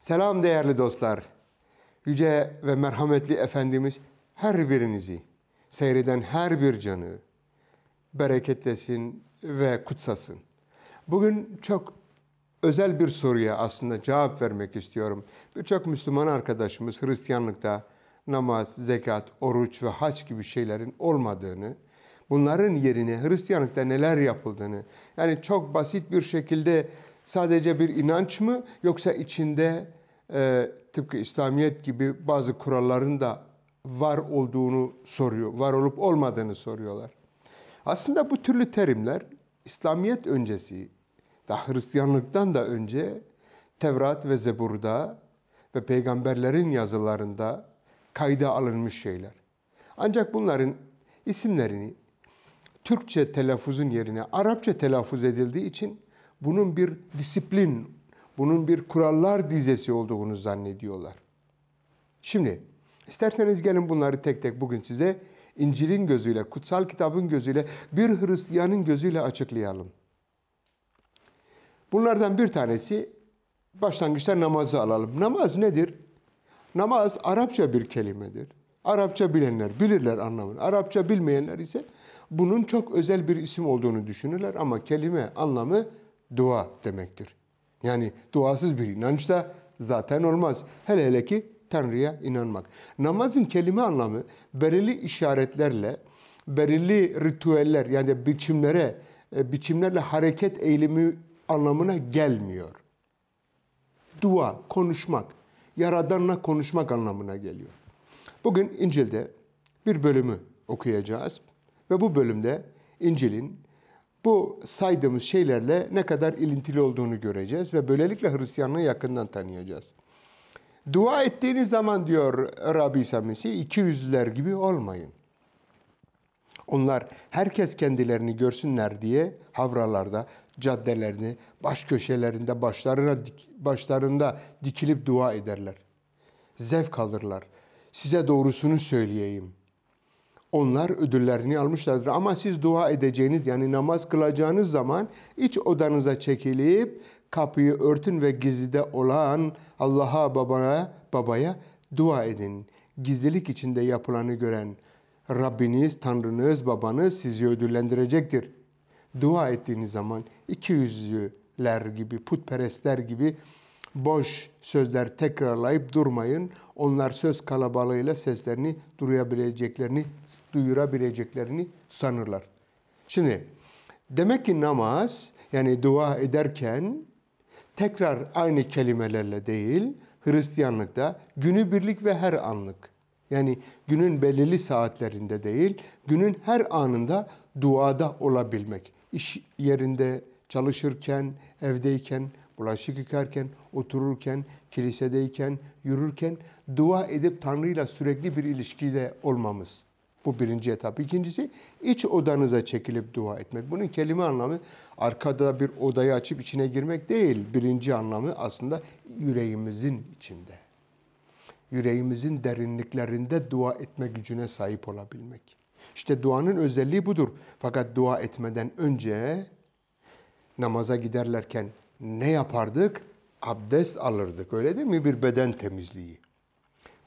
Selam değerli dostlar yüce ve merhametli Efendimiz her birinizi, seyreden her bir canı bereketlesin ve kutsasın. Bugün çok özel bir soruya aslında cevap vermek istiyorum. Birçok Müslüman arkadaşımız Hristiyanlıkta namaz, zekat, oruç ve haç gibi şeylerin olmadığını, bunların yerine Hristiyanlıkta neler yapıldığını, yani çok basit bir şekilde sadece bir inanç mı yoksa içinde e, tıpkı İslamiyet gibi bazı kuralların da var olduğunu soruyor, var olup olmadığını soruyorlar. Aslında bu türlü terimler İslamiyet öncesi, da Hristiyanlıktan da önce Tevrat ve Zebur'da ve peygamberlerin yazılarında kayda alınmış şeyler. Ancak bunların isimlerini Türkçe telaffuzun yerine Arapça telaffuz edildiği için bunun bir disiplin bunun bir kurallar dizesi olduğunu zannediyorlar. Şimdi isterseniz gelin bunları tek tek bugün size İncil'in gözüyle, kutsal kitabın gözüyle, bir Hristiyanın gözüyle açıklayalım. Bunlardan bir tanesi başlangıçta namazı alalım. Namaz nedir? Namaz Arapça bir kelimedir. Arapça bilenler bilirler anlamını. Arapça bilmeyenler ise bunun çok özel bir isim olduğunu düşünürler ama kelime anlamı dua demektir. Yani duasız bir inanç da zaten olmaz. Hele hele ki Tanrı'ya inanmak. Namazın kelime anlamı belirli işaretlerle, belirli ritüeller yani biçimlere, e, biçimlerle hareket eğilimi anlamına gelmiyor. Dua, konuşmak, Yaradan'la konuşmak anlamına geliyor. Bugün İncil'de bir bölümü okuyacağız ve bu bölümde İncil'in bu saydığımız şeylerle ne kadar ilintili olduğunu göreceğiz ve böylelikle Hristiyanlığı yakından tanıyacağız. Dua ettiğiniz zaman diyor Rabbi İsa Mesih, iki yüzlüler gibi olmayın. Onlar herkes kendilerini görsünler diye havralarda, caddelerinde, baş köşelerinde, başlarına, başlarında dikilip dua ederler. Zevk alırlar. Size doğrusunu söyleyeyim. Onlar ödüllerini almışlardır. Ama siz dua edeceğiniz yani namaz kılacağınız zaman iç odanıza çekilip kapıyı örtün ve gizlide olan Allah'a babana babaya dua edin. Gizlilik içinde yapılanı gören Rabbiniz, Tanrınız, babanız sizi ödüllendirecektir. Dua ettiğiniz zaman iki yüzlüler gibi, putperestler gibi boş sözler tekrarlayıp durmayın. Onlar söz kalabalığıyla seslerini duyabileceklerini, duyurabileceklerini sanırlar. Şimdi demek ki namaz yani dua ederken tekrar aynı kelimelerle değil Hristiyanlıkta günü birlik ve her anlık yani günün belirli saatlerinde değil, günün her anında duada olabilmek. İş yerinde çalışırken, evdeyken, bulaşık yıkarken, otururken, kilisedeyken, yürürken dua edip Tanrı'yla sürekli bir ilişkide olmamız. Bu birinci etap. İkincisi iç odanıza çekilip dua etmek. Bunun kelime anlamı arkada bir odayı açıp içine girmek değil. Birinci anlamı aslında yüreğimizin içinde. Yüreğimizin derinliklerinde dua etme gücüne sahip olabilmek. İşte duanın özelliği budur. Fakat dua etmeden önce namaza giderlerken ne yapardık? Abdest alırdık öyle değil mi? Bir beden temizliği.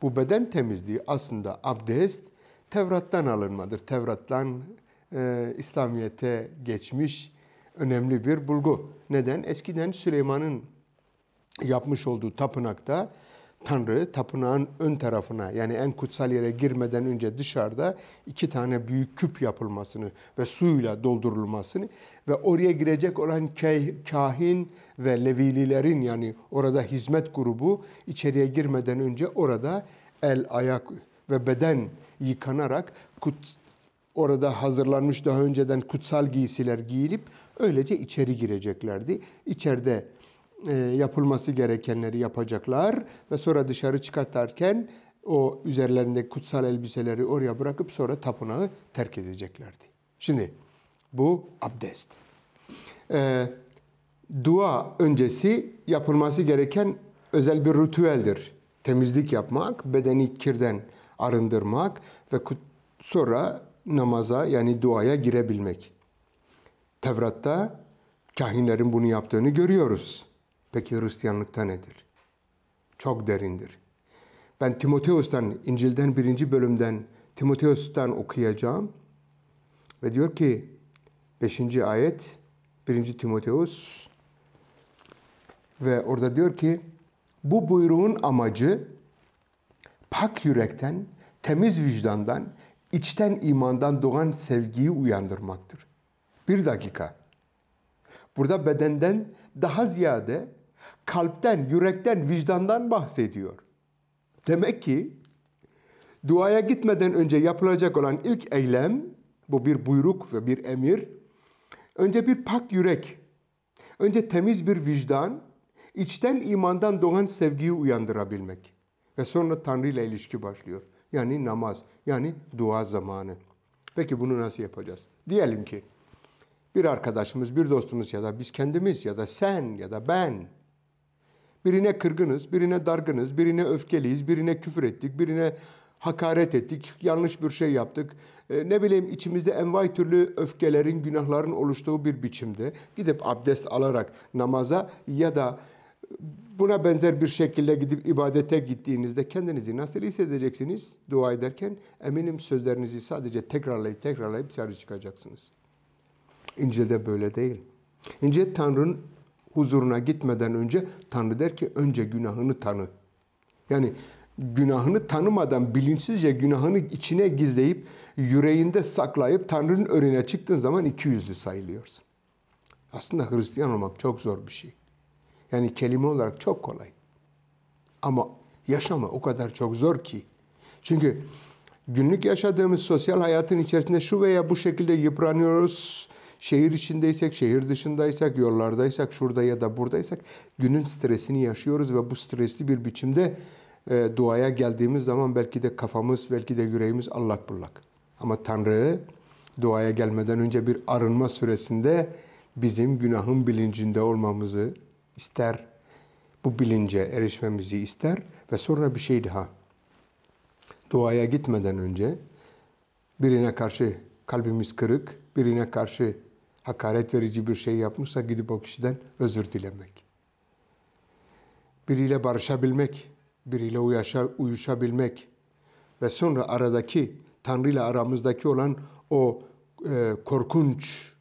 Bu beden temizliği aslında abdest Tevrat'tan alınmadır. Tevrat'tan e, İslamiyet'e geçmiş önemli bir bulgu. Neden? Eskiden Süleyman'ın yapmış olduğu tapınakta Tanrı tapınağın ön tarafına yani en kutsal yere girmeden önce dışarıda iki tane büyük küp yapılmasını ve suyla doldurulmasını ve oraya girecek olan kahin ve levililerin yani orada hizmet grubu içeriye girmeden önce orada el, ayak ve beden yıkanarak kut, orada hazırlanmış daha önceden kutsal giysiler giyilip öylece içeri gireceklerdi. İçeride e, yapılması gerekenleri yapacaklar ve sonra dışarı çıkartarken o üzerlerinde kutsal elbiseleri oraya bırakıp sonra tapınağı terk edeceklerdi. Şimdi bu abdest. E, dua öncesi yapılması gereken özel bir ritüeldir. Temizlik yapmak, bedeni kirden arındırmak ve sonra namaza yani duaya girebilmek. Tevrat'ta kahinlerin bunu yaptığını görüyoruz. Peki Hristiyanlıkta nedir? Çok derindir. Ben Timoteus'tan, İncil'den birinci bölümden Timoteus'tan okuyacağım. Ve diyor ki 5. ayet 1. Timoteus ve orada diyor ki bu buyruğun amacı pak yürekten, temiz vicdandan, içten imandan doğan sevgiyi uyandırmaktır. Bir dakika. Burada bedenden daha ziyade kalpten, yürekten, vicdandan bahsediyor. Demek ki duaya gitmeden önce yapılacak olan ilk eylem, bu bir buyruk ve bir emir, önce bir pak yürek, önce temiz bir vicdan, içten imandan doğan sevgiyi uyandırabilmek. Ve sonra Tanrı ile ilişki başlıyor. Yani namaz, yani dua zamanı. Peki bunu nasıl yapacağız? Diyelim ki bir arkadaşımız, bir dostumuz ya da biz kendimiz ya da sen ya da ben Birine kırgınız, birine dargınız, birine öfkeliyiz, birine küfür ettik, birine hakaret ettik, yanlış bir şey yaptık. E, ne bileyim içimizde envai türlü öfkelerin, günahların oluştuğu bir biçimde gidip abdest alarak namaza ya da buna benzer bir şekilde gidip ibadete gittiğinizde kendinizi nasıl hissedeceksiniz dua ederken? Eminim sözlerinizi sadece tekrarlayıp tekrarlayıp dışarı çıkacaksınız. İncil'de böyle değil. İncil Tanrı'nın huzuruna gitmeden önce Tanrı der ki önce günahını tanı. Yani günahını tanımadan bilinçsizce günahını içine gizleyip yüreğinde saklayıp Tanrı'nın önüne çıktığın zaman iki yüzlü sayılıyorsun. Aslında Hristiyan olmak çok zor bir şey. Yani kelime olarak çok kolay. Ama yaşama o kadar çok zor ki. Çünkü günlük yaşadığımız sosyal hayatın içerisinde şu veya bu şekilde yıpranıyoruz, Şehir içindeysek, şehir dışındaysak, yollardaysak, şurada ya da buradaysak günün stresini yaşıyoruz ve bu stresli bir biçimde e, duaya geldiğimiz zaman belki de kafamız, belki de yüreğimiz allak bullak. Ama Tanrı duaya gelmeden önce bir arınma süresinde bizim günahın bilincinde olmamızı ister. Bu bilince erişmemizi ister ve sonra bir şey daha. Duaya gitmeden önce birine karşı kalbimiz kırık, birine karşı hakaret verici bir şey yapmışsa gidip o kişiden özür dilemek. Biriyle barışabilmek, biriyle uyuşa, uyuşabilmek ve sonra aradaki Tanrı ile aramızdaki olan o e, korkunç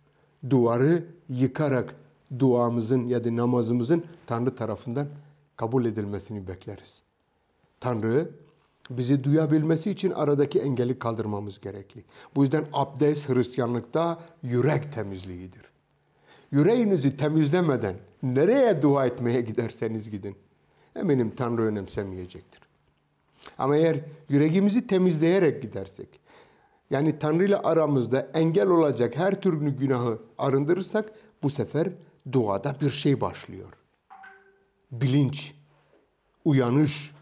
duvarı yıkarak duamızın ya da namazımızın Tanrı tarafından kabul edilmesini bekleriz. Tanrı bizi duyabilmesi için aradaki engeli kaldırmamız gerekli. Bu yüzden abdest Hristiyanlıkta yürek temizliğidir. Yüreğinizi temizlemeden nereye dua etmeye giderseniz gidin. Eminim Tanrı önemsemeyecektir. Ama eğer yüreğimizi temizleyerek gidersek, yani Tanrı ile aramızda engel olacak her türlü günahı arındırırsak bu sefer duada bir şey başlıyor. Bilinç, uyanış,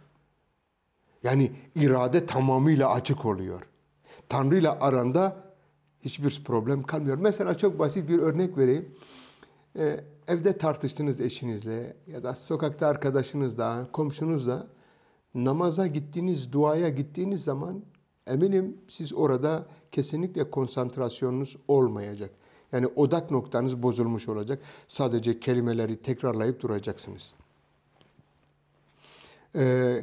yani irade tamamıyla açık oluyor. Tanrı ile aranda hiçbir problem kalmıyor. Mesela çok basit bir örnek vereyim. Ee, evde tartıştınız eşinizle ya da sokakta arkadaşınızla, komşunuzla. Namaza gittiğiniz, duaya gittiğiniz zaman eminim siz orada kesinlikle konsantrasyonunuz olmayacak. Yani odak noktanız bozulmuş olacak. Sadece kelimeleri tekrarlayıp duracaksınız. Ee,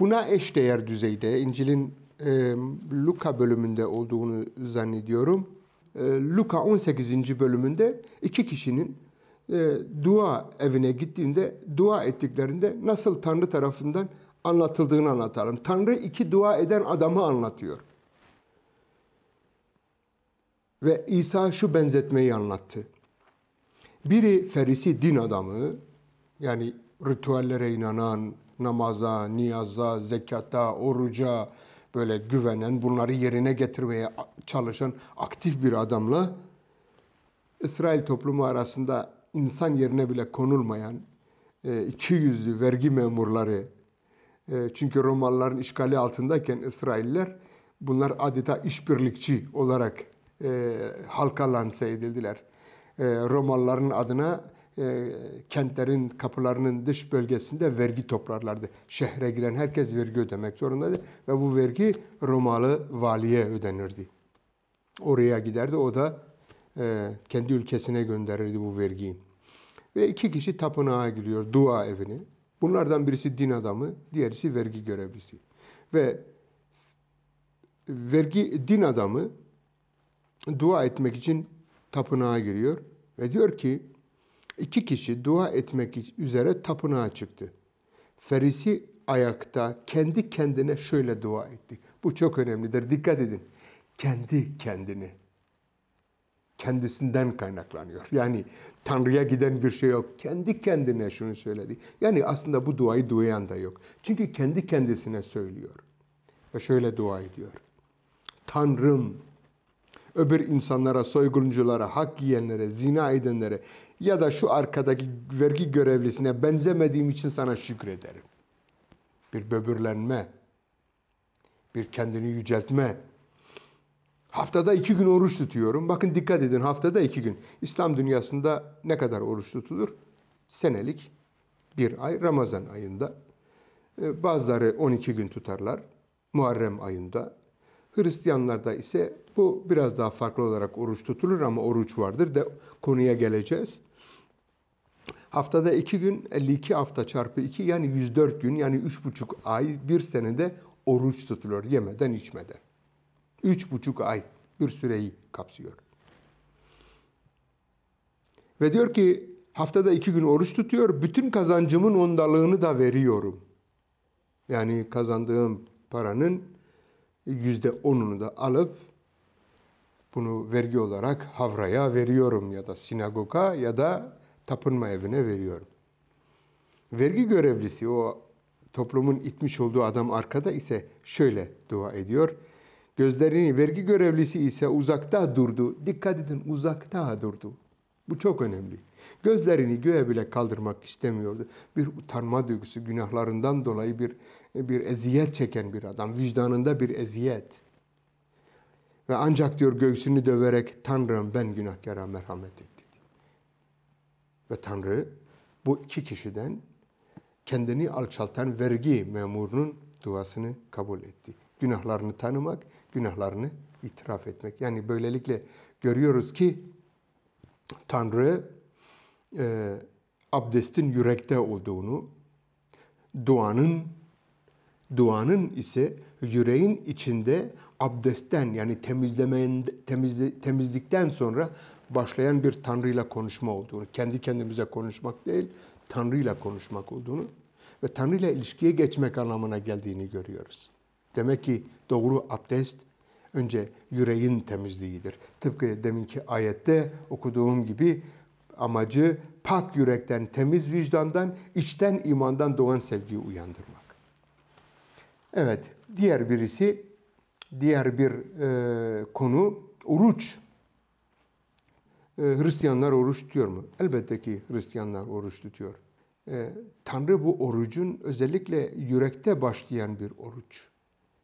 Buna eşdeğer düzeyde İncil'in e, Luka bölümünde olduğunu zannediyorum. E, Luka 18. bölümünde iki kişinin e, dua evine gittiğinde dua ettiklerinde nasıl Tanrı tarafından anlatıldığını anlatalım. Tanrı iki dua eden adamı anlatıyor. Ve İsa şu benzetmeyi anlattı. Biri Ferisi din adamı, yani ritüellere inanan, namaza, niyaza, zekata, oruca böyle güvenen, bunları yerine getirmeye çalışan aktif bir adamla İsrail toplumu arasında insan yerine bile konulmayan e, iki yüzlü vergi memurları e, çünkü Romalıların işgali altındayken İsrailler bunlar adeta işbirlikçi olarak e, halka lanse edildiler. Romalıların adına e, kentlerin kapılarının dış bölgesinde vergi toplarlardı. Şehre giren herkes vergi ödemek zorundaydı ve bu vergi Romalı valiye ödenirdi. Oraya giderdi o da e, kendi ülkesine gönderirdi bu vergiyi. Ve iki kişi tapınağa giriyor dua evine. Bunlardan birisi din adamı, diğerisi vergi görevlisi. Ve vergi din adamı dua etmek için tapınağa giriyor ve diyor ki İki kişi dua etmek üzere tapınağa çıktı. Ferisi ayakta kendi kendine şöyle dua etti. Bu çok önemlidir. Dikkat edin. Kendi kendini. Kendisinden kaynaklanıyor. Yani Tanrı'ya giden bir şey yok. Kendi kendine şunu söyledi. Yani aslında bu duayı duyan da yok. Çünkü kendi kendisine söylüyor. Ve şöyle dua ediyor. Tanrım, öbür insanlara, soygunculara, hak yiyenlere, zina edenlere, ya da şu arkadaki vergi görevlisine benzemediğim için sana şükrederim. Bir böbürlenme, bir kendini yüceltme. Haftada iki gün oruç tutuyorum. Bakın dikkat edin haftada iki gün. İslam dünyasında ne kadar oruç tutulur? Senelik bir ay Ramazan ayında. Ee, bazıları 12 gün tutarlar Muharrem ayında. Hristiyanlarda ise bu biraz daha farklı olarak oruç tutulur ama oruç vardır de konuya geleceğiz. Haftada 2 gün 52 hafta çarpı 2 yani 104 gün yani 3,5 ay bir senede oruç tutuluyor yemeden içmeden. 3,5 ay bir süreyi kapsıyor. Ve diyor ki haftada iki gün oruç tutuyor. Bütün kazancımın ondalığını da veriyorum. Yani kazandığım paranın yüzde onunu da alıp bunu vergi olarak havraya veriyorum ya da sinagoga ya da tapınma evine veriyorum. Vergi görevlisi o toplumun itmiş olduğu adam arkada ise şöyle dua ediyor. Gözlerini vergi görevlisi ise uzakta durdu. Dikkat edin uzakta durdu. Bu çok önemli. Gözlerini göğe bile kaldırmak istemiyordu. Bir utanma duygusu, günahlarından dolayı bir bir eziyet çeken bir adam, vicdanında bir eziyet. Ve ancak diyor göğsünü döverek Tanrım ben günahkara merhamet et. Ve Tanrı bu iki kişiden kendini alçaltan vergi memurunun duasını kabul etti. Günahlarını tanımak, günahlarını itiraf etmek. Yani böylelikle görüyoruz ki Tanrı e, abdestin yürekte olduğunu, duanın duanın ise yüreğin içinde abdestten yani temizlemen temizle, temizlikten sonra başlayan bir Tanrı'yla konuşma olduğunu, kendi kendimize konuşmak değil, Tanrı'yla konuşmak olduğunu ve Tanrı'yla ilişkiye geçmek anlamına geldiğini görüyoruz. Demek ki doğru abdest önce yüreğin temizliğidir. Tıpkı deminki ayette okuduğum gibi amacı pak yürekten, temiz vicdandan, içten imandan doğan sevgiyi uyandırmak. Evet, diğer birisi, diğer bir e, konu oruç. Ee, Hristiyanlar oruç tutuyor mu? Elbette ki Hristiyanlar oruç tutuyor. Ee, Tanrı bu orucun özellikle yürekte başlayan bir oruç.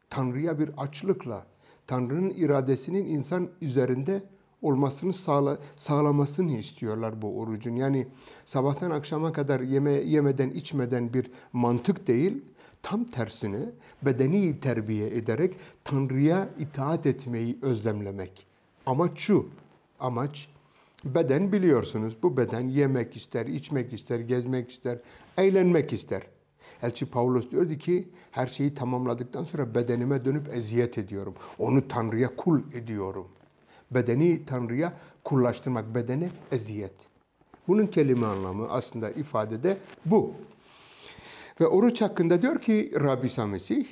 Tanrı'ya bir açlıkla, Tanrı'nın iradesinin insan üzerinde olmasını sağla, sağlamasını istiyorlar bu orucun. Yani sabahtan akşama kadar yeme, yemeden içmeden bir mantık değil, tam tersini bedeni terbiye ederek Tanrı'ya itaat etmeyi özlemlemek. Amaç şu, amaç Beden biliyorsunuz. Bu beden yemek ister, içmek ister, gezmek ister, eğlenmek ister. Elçi Paulus diyordu ki her şeyi tamamladıktan sonra bedenime dönüp eziyet ediyorum. Onu Tanrı'ya kul ediyorum. Bedeni Tanrı'ya kullaştırmak, bedene eziyet. Bunun kelime anlamı aslında ifadede bu. Ve oruç hakkında diyor ki Rabbi Mesih,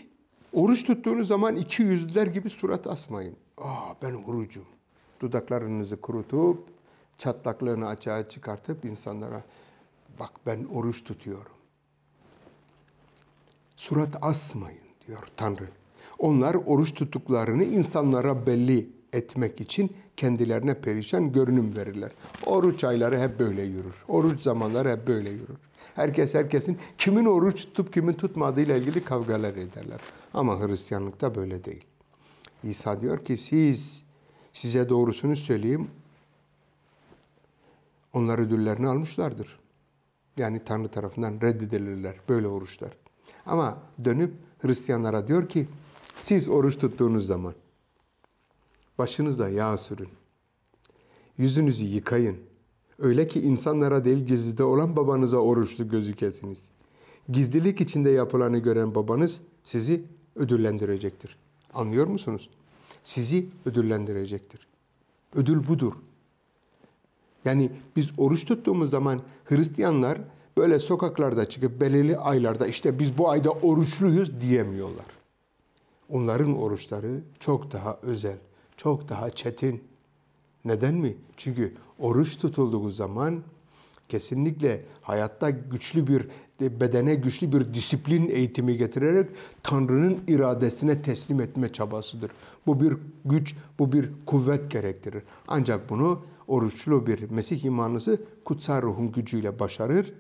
oruç tuttuğunuz zaman iki yüzler gibi surat asmayın. Aa ah, ben orucum. Dudaklarınızı kurutup çatlaklarını açığa çıkartıp insanlara bak ben oruç tutuyorum. Surat asmayın diyor Tanrı. Onlar oruç tuttuklarını insanlara belli etmek için kendilerine perişan görünüm verirler. Oruç ayları hep böyle yürür. Oruç zamanları hep böyle yürür. Herkes herkesin kimin oruç tutup kimin tutmadığı ile ilgili kavgalar ederler. Ama Hristiyanlıkta böyle değil. İsa diyor ki siz size doğrusunu söyleyeyim onlar ödüllerini almışlardır. Yani Tanrı tarafından reddedilirler böyle oruçlar. Ama dönüp Hristiyanlara diyor ki siz oruç tuttuğunuz zaman başınıza yağ sürün. Yüzünüzü yıkayın. Öyle ki insanlara değil gizlide olan babanıza oruçlu gözükesiniz. Gizlilik içinde yapılanı gören babanız sizi ödüllendirecektir. Anlıyor musunuz? Sizi ödüllendirecektir. Ödül budur. Yani biz oruç tuttuğumuz zaman Hristiyanlar böyle sokaklarda çıkıp belirli aylarda işte biz bu ayda oruçluyuz diyemiyorlar. Onların oruçları çok daha özel, çok daha çetin. Neden mi? Çünkü oruç tutulduğu zaman kesinlikle hayatta güçlü bir bedene güçlü bir disiplin eğitimi getirerek Tanrı'nın iradesine teslim etme çabasıdır. Bu bir güç, bu bir kuvvet gerektirir. Ancak bunu oruçlu bir Mesih imanlısı kutsal ruhun gücüyle başarır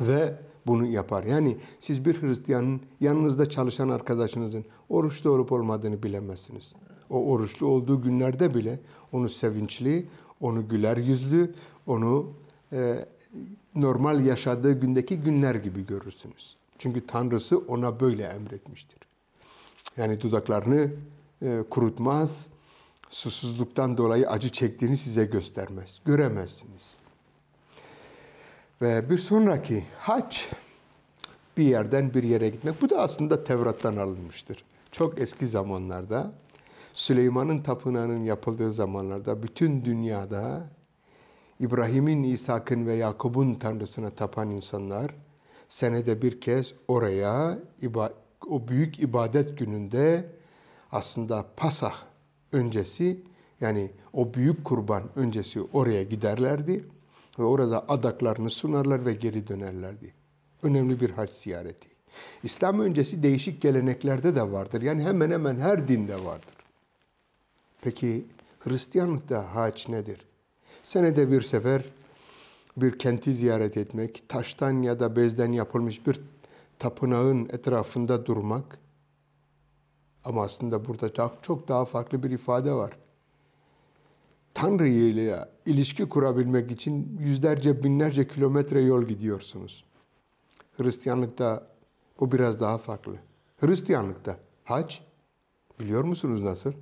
ve bunu yapar. Yani siz bir Hristiyanın yanınızda çalışan arkadaşınızın oruçlu olup olmadığını bilemezsiniz. O oruçlu olduğu günlerde bile onu sevinçli, onu güler yüzlü, onu e, normal yaşadığı gündeki günler gibi görürsünüz. Çünkü Tanrısı ona böyle emretmiştir. Yani dudaklarını e, kurutmaz, susuzluktan dolayı acı çektiğini size göstermez, göremezsiniz. Ve bir sonraki haç, bir yerden bir yere gitmek. Bu da aslında Tevrat'tan alınmıştır. Çok eski zamanlarda, Süleyman'ın tapınağının yapıldığı zamanlarda bütün dünyada İbrahim'in, İshak'ın ve Yakub'un tanrısına tapan insanlar senede bir kez oraya o büyük ibadet gününde aslında Pasah öncesi yani o büyük kurban öncesi oraya giderlerdi ve orada adaklarını sunarlar ve geri dönerlerdi. Önemli bir hac ziyareti. İslam öncesi değişik geleneklerde de vardır. Yani hemen hemen her dinde vardır. Peki Hristiyanlıkta hac nedir? Senede bir sefer bir kenti ziyaret etmek, taştan ya da bezden yapılmış bir tapınağın etrafında durmak. Ama aslında burada çok daha farklı bir ifade var. Tanrı ile ilişki kurabilmek için yüzlerce, binlerce kilometre yol gidiyorsunuz. Hristiyanlıkta bu biraz daha farklı. Hristiyanlıkta hac biliyor musunuz nasıl?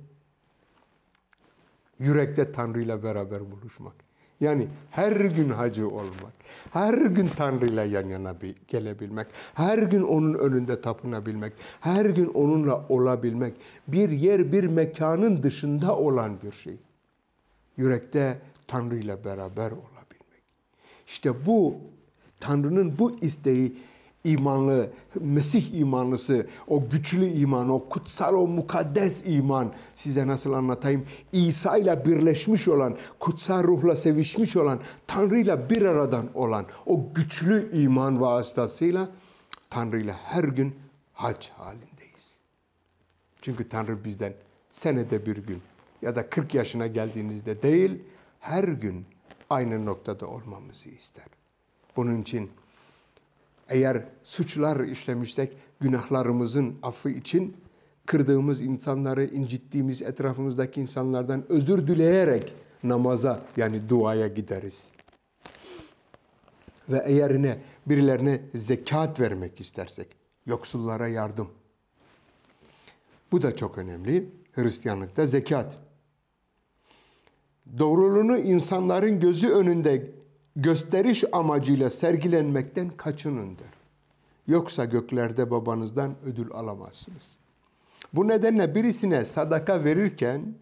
Yürekte Tanrı ile beraber buluşmak. Yani her gün hacı olmak, her gün Tanrı ile yan yana gelebilmek, her gün onun önünde tapınabilmek, her gün onunla olabilmek, bir yer bir mekanın dışında olan bir şey. Yürekte Tanrı ile beraber olabilmek. İşte bu Tanrı'nın bu isteği imanlı, Mesih imanlısı, o güçlü iman, o kutsal, o mukaddes iman size nasıl anlatayım? İsa ile birleşmiş olan, kutsal ruhla sevişmiş olan, Tanrı ile bir aradan olan o güçlü iman vasıtasıyla Tanrı ile her gün hac halindeyiz. Çünkü Tanrı bizden senede bir gün ya da 40 yaşına geldiğinizde değil, her gün aynı noktada olmamızı ister. Bunun için eğer suçlar işlemişsek günahlarımızın affı için kırdığımız insanları, incittiğimiz etrafımızdaki insanlardan özür dileyerek namaza yani duaya gideriz. Ve eğer ne birilerine zekat vermek istersek, yoksullara yardım. Bu da çok önemli. Hristiyanlıkta zekat. Doğruluğunu insanların gözü önünde gösteriş amacıyla sergilenmekten kaçının der. Yoksa göklerde babanızdan ödül alamazsınız. Bu nedenle birisine sadaka verirken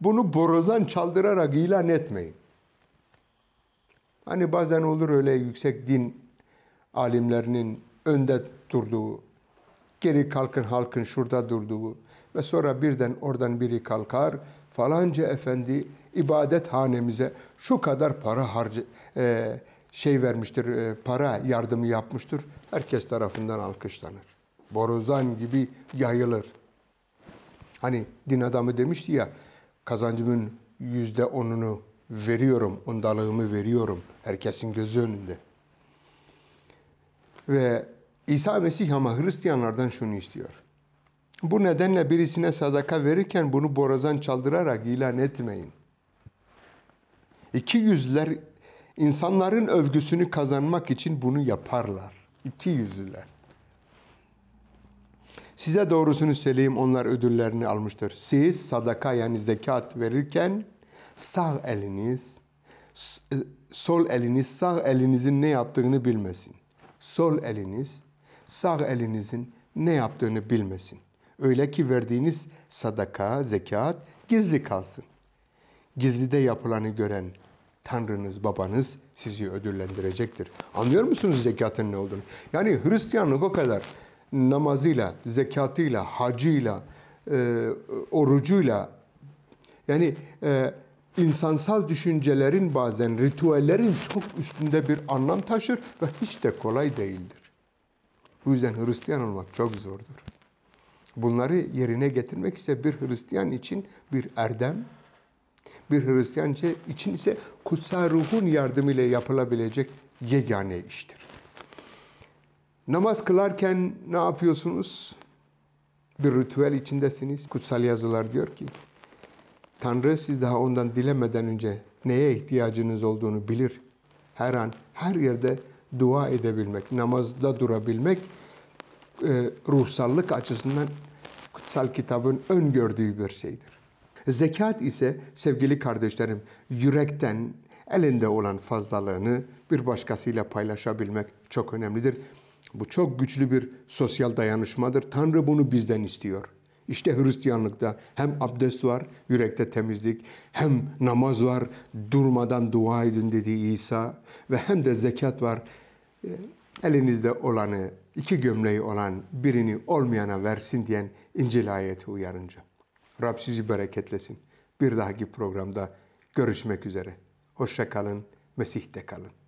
bunu borazan çaldırarak ilan etmeyin. Hani bazen olur öyle yüksek din alimlerinin önde durduğu, geri kalkın halkın şurada durduğu ve sonra birden oradan biri kalkar, falanca efendi ibadet hanemize şu kadar para harcı e, şey vermiştir, e, para yardımı yapmıştır. Herkes tarafından alkışlanır. Borazan gibi yayılır. Hani din adamı demişti ya, kazancımın yüzde onunu veriyorum, ondalığımı veriyorum. Herkesin gözü önünde. Ve İsa Mesih ama Hristiyanlardan şunu istiyor. Bu nedenle birisine sadaka verirken bunu borazan çaldırarak ilan etmeyin. İki yüzler insanların övgüsünü kazanmak için bunu yaparlar. İki yüzlüler. Size doğrusunu söyleyeyim onlar ödüllerini almıştır. Siz sadaka yani zekat verirken sağ eliniz, e, sol eliniz sağ elinizin ne yaptığını bilmesin. Sol eliniz sağ elinizin ne yaptığını bilmesin. Öyle ki verdiğiniz sadaka, zekat gizli kalsın gizlide yapılanı gören Tanrınız, babanız sizi ödüllendirecektir. Anlıyor musunuz zekatın ne olduğunu? Yani Hristiyanlık o kadar namazıyla, zekatıyla, hacıyla, e, orucuyla yani e, insansal düşüncelerin bazen ritüellerin çok üstünde bir anlam taşır ve hiç de kolay değildir. Bu yüzden Hristiyan olmak çok zordur. Bunları yerine getirmek ise bir Hristiyan için bir erdem, bir Hristiyanca için ise kutsal ruhun yardımıyla yapılabilecek yegane iştir. Namaz kılarken ne yapıyorsunuz? Bir ritüel içindesiniz. Kutsal yazılar diyor ki, Tanrı siz daha ondan dilemeden önce neye ihtiyacınız olduğunu bilir. Her an, her yerde dua edebilmek, namazda durabilmek e, ruhsallık açısından kutsal kitabın öngördüğü bir şeydir. Zekat ise sevgili kardeşlerim yürekten elinde olan fazlalığını bir başkasıyla paylaşabilmek çok önemlidir. Bu çok güçlü bir sosyal dayanışmadır. Tanrı bunu bizden istiyor. İşte Hristiyanlıkta hem abdest var, yürekte temizlik, hem namaz var, durmadan dua edin dedi İsa ve hem de zekat var. Ee, elinizde olanı, iki gömleği olan birini olmayana versin diyen İncil ayeti uyarınca. Rab sizi bereketlesin. Bir dahaki programda görüşmek üzere. Hoşça kalın, Mesih'te kalın.